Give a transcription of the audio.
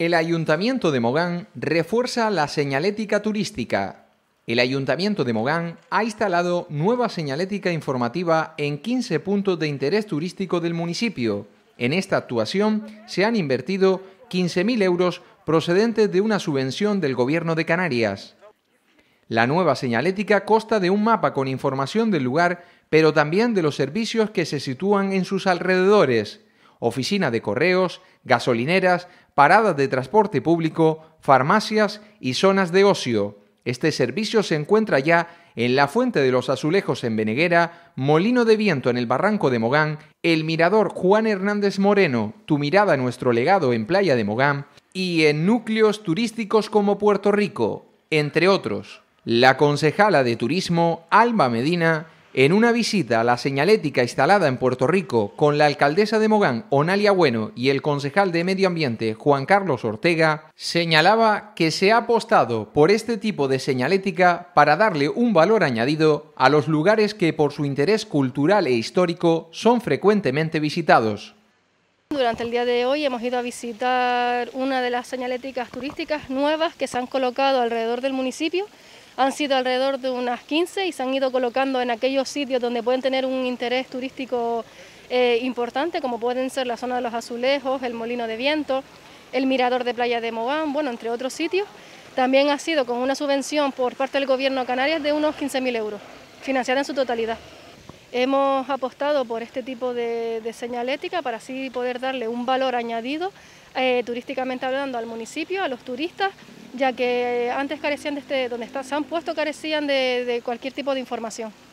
El Ayuntamiento de Mogán refuerza la señalética turística. El Ayuntamiento de Mogán ha instalado nueva señalética informativa en 15 puntos de interés turístico del municipio. En esta actuación se han invertido 15.000 euros procedentes de una subvención del Gobierno de Canarias. La nueva señalética consta de un mapa con información del lugar, pero también de los servicios que se sitúan en sus alrededores, oficina de correos, gasolineras, paradas de transporte público, farmacias y zonas de ocio. Este servicio se encuentra ya en la Fuente de los Azulejos en Beneguera, Molino de Viento en el Barranco de Mogán, el Mirador Juan Hernández Moreno, Tu Mirada Nuestro Legado en Playa de Mogán y en núcleos turísticos como Puerto Rico, entre otros. La concejala de Turismo, Alba Medina, en una visita a la señalética instalada en Puerto Rico con la alcaldesa de Mogán, Onalia Bueno, y el concejal de Medio Ambiente, Juan Carlos Ortega, señalaba que se ha apostado por este tipo de señalética para darle un valor añadido a los lugares que por su interés cultural e histórico son frecuentemente visitados. Durante el día de hoy hemos ido a visitar una de las señaléticas turísticas nuevas que se han colocado alrededor del municipio han sido alrededor de unas 15 y se han ido colocando en aquellos sitios donde pueden tener un interés turístico eh, importante, como pueden ser la zona de los azulejos, el molino de viento, el mirador de playa de Mogán, bueno, entre otros sitios. También ha sido con una subvención por parte del Gobierno de Canarias de unos 15.000 euros, financiada en su totalidad. Hemos apostado por este tipo de, señalética para así poder darle un valor añadido eh, turísticamente hablando al municipio, a los turistas ya que antes carecían de este, donde está, se han puesto carecían de, de cualquier tipo de información.